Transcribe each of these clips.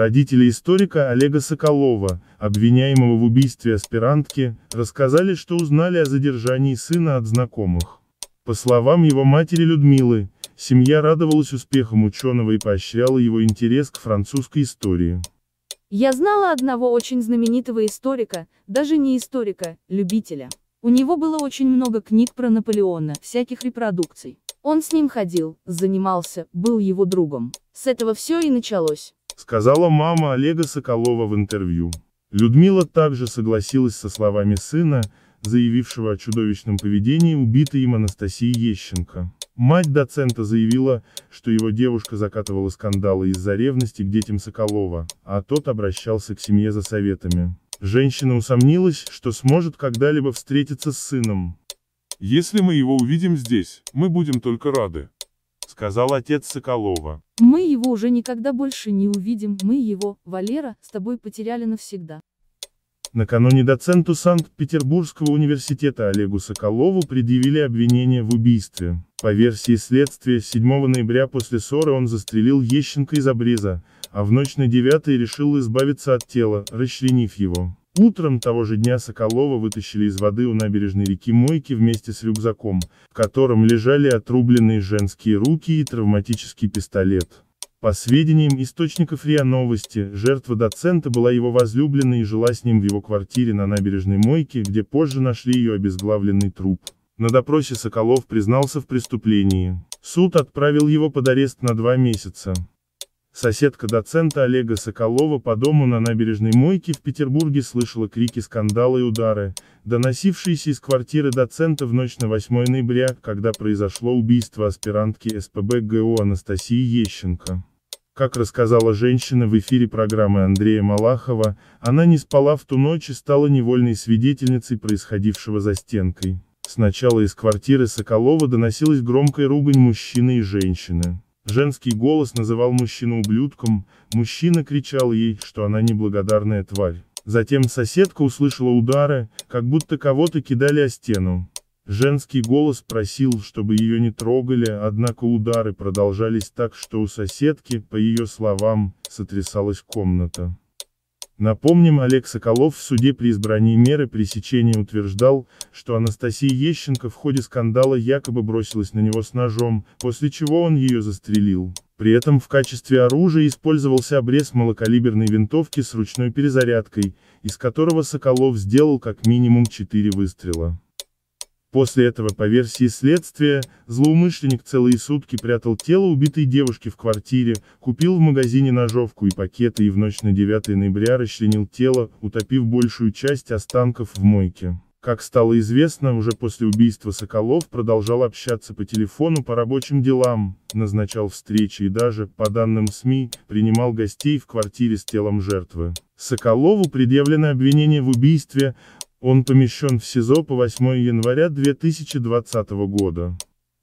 Родители историка Олега Соколова, обвиняемого в убийстве аспирантки, рассказали, что узнали о задержании сына от знакомых. По словам его матери Людмилы, семья радовалась успехам ученого и поощряла его интерес к французской истории. Я знала одного очень знаменитого историка, даже не историка, любителя. У него было очень много книг про Наполеона, всяких репродукций. Он с ним ходил, занимался, был его другом. С этого все и началось сказала мама Олега Соколова в интервью. Людмила также согласилась со словами сына, заявившего о чудовищном поведении убитой им Анастасии Ещенко. Мать доцента заявила, что его девушка закатывала скандалы из-за ревности к детям Соколова, а тот обращался к семье за советами. Женщина усомнилась, что сможет когда-либо встретиться с сыном. «Если мы его увидим здесь, мы будем только рады», сказал отец Соколова. Мы его уже никогда больше не увидим, мы его, Валера, с тобой потеряли навсегда. Накануне доценту Санкт-Петербургского университета Олегу Соколову предъявили обвинение в убийстве. По версии следствия, 7 ноября после ссоры он застрелил Ещенко из обреза, а в ночь на 9 решил избавиться от тела, расчленив его. Утром того же дня Соколова вытащили из воды у набережной реки Мойки вместе с рюкзаком, в котором лежали отрубленные женские руки и травматический пистолет. По сведениям источников РИА Новости, жертва доцента была его возлюбленной и жила с ним в его квартире на набережной мойки, где позже нашли ее обезглавленный труп. На допросе Соколов признался в преступлении. Суд отправил его под арест на два месяца. Соседка доцента Олега Соколова по дому на набережной Мойки в Петербурге слышала крики скандала и удары, доносившиеся из квартиры доцента в ночь на 8 ноября, когда произошло убийство аспирантки СПБ ГО Анастасии Ещенко. Как рассказала женщина в эфире программы Андрея Малахова, она не спала в ту ночь и стала невольной свидетельницей происходившего за стенкой. Сначала из квартиры Соколова доносилась громкая ругань мужчины и женщины. Женский голос называл мужчину ублюдком, мужчина кричал ей, что она неблагодарная тварь. Затем соседка услышала удары, как будто кого-то кидали о стену. Женский голос просил, чтобы ее не трогали, однако удары продолжались так, что у соседки, по ее словам, сотрясалась комната. Напомним, Олег Соколов в суде при избрании меры пресечения утверждал, что Анастасия Ещенко в ходе скандала якобы бросилась на него с ножом, после чего он ее застрелил. При этом в качестве оружия использовался обрез малокалиберной винтовки с ручной перезарядкой, из которого Соколов сделал как минимум 4 выстрела. После этого, по версии следствия, злоумышленник целые сутки прятал тело убитой девушки в квартире, купил в магазине ножовку и пакеты и в ночь на 9 ноября расчленил тело, утопив большую часть останков в мойке. Как стало известно, уже после убийства Соколов продолжал общаться по телефону по рабочим делам, назначал встречи и даже, по данным СМИ, принимал гостей в квартире с телом жертвы. Соколову предъявлено обвинение в убийстве, он помещен в СИЗО по 8 января 2020 года.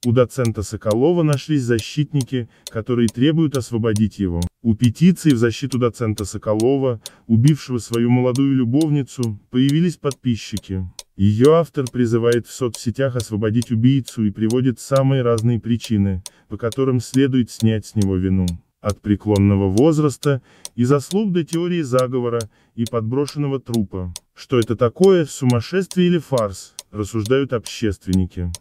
У доцента Соколова нашлись защитники, которые требуют освободить его. У петиции в защиту доцента Соколова, убившего свою молодую любовницу, появились подписчики. Ее автор призывает в соцсетях освободить убийцу и приводит самые разные причины, по которым следует снять с него вину от преклонного возраста и заслуг до теории заговора и подброшенного трупа. Что это такое, сумасшествие или фарс, рассуждают общественники.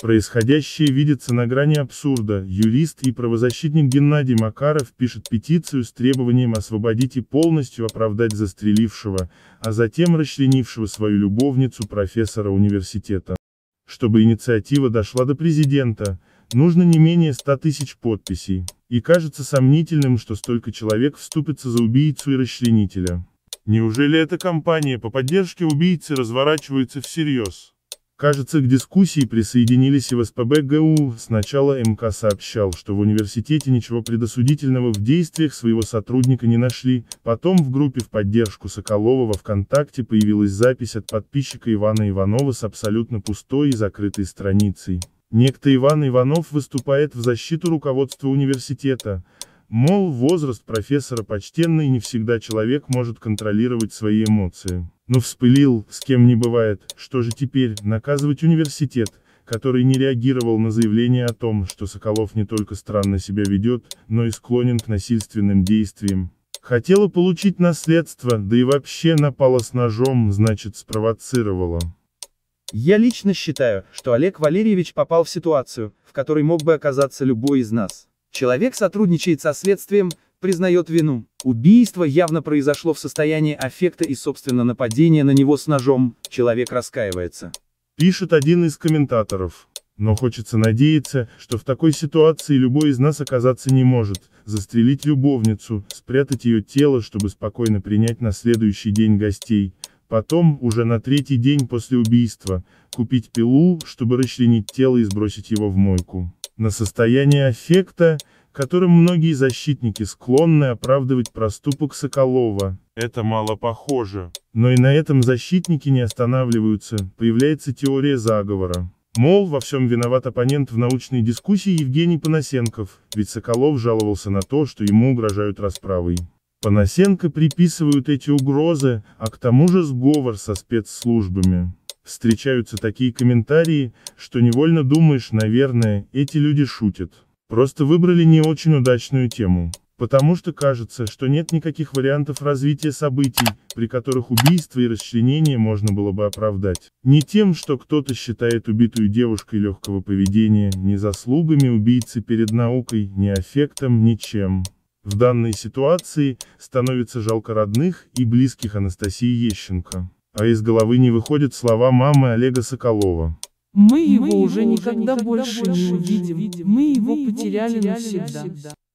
Происходящее видится на грани абсурда. Юрист и правозащитник Геннадий Макаров пишет петицию с требованием освободить и полностью оправдать застрелившего, а затем расчленившего свою любовницу профессора университета. Чтобы инициатива дошла до президента, нужно не менее 100 тысяч подписей. И кажется сомнительным, что столько человек вступится за убийцу и расчленителя. Неужели эта кампания по поддержке убийцы разворачивается всерьез? Кажется, к дискуссии присоединились и в СПБ ГУ. Сначала МК сообщал, что в университете ничего предосудительного в действиях своего сотрудника не нашли. Потом в группе в поддержку Соколова во ВКонтакте появилась запись от подписчика Ивана Иванова с абсолютно пустой и закрытой страницей. Некто Иван Иванов выступает в защиту руководства университета, мол, возраст профессора почтенный не всегда человек может контролировать свои эмоции. Но вспылил, с кем не бывает, что же теперь, наказывать университет, который не реагировал на заявление о том, что Соколов не только странно себя ведет, но и склонен к насильственным действиям. Хотела получить наследство, да и вообще напала с ножом, значит спровоцировала. Я лично считаю, что Олег Валерьевич попал в ситуацию, в которой мог бы оказаться любой из нас. Человек сотрудничает со следствием, признает вину. Убийство явно произошло в состоянии аффекта и, собственно, нападение на него с ножом. Человек раскаивается. Пишет один из комментаторов. Но хочется надеяться, что в такой ситуации любой из нас оказаться не может. Застрелить любовницу, спрятать ее тело, чтобы спокойно принять на следующий день гостей, Потом, уже на третий день после убийства, купить пилу, чтобы расчленить тело и сбросить его в мойку. На состояние аффекта, которым многие защитники склонны оправдывать проступок Соколова. Это мало похоже. Но и на этом защитники не останавливаются, появляется теория заговора. Мол, во всем виноват оппонент в научной дискуссии Евгений Панасенков, ведь Соколов жаловался на то, что ему угрожают расправой. Панасенко приписывают эти угрозы, а к тому же сговор со спецслужбами. Встречаются такие комментарии, что невольно думаешь, наверное, эти люди шутят. Просто выбрали не очень удачную тему. Потому что кажется, что нет никаких вариантов развития событий, при которых убийство и расчленение можно было бы оправдать. Не тем, что кто-то считает убитую девушкой легкого поведения, не заслугами убийцы перед наукой, ни аффектом, ничем. В данной ситуации становится жалко родных и близких Анастасии Ещенко. А из головы не выходят слова мамы Олега Соколова. Мы его, Мы уже, никогда уже никогда больше не увидим. Мы его потеряли навсегда. навсегда.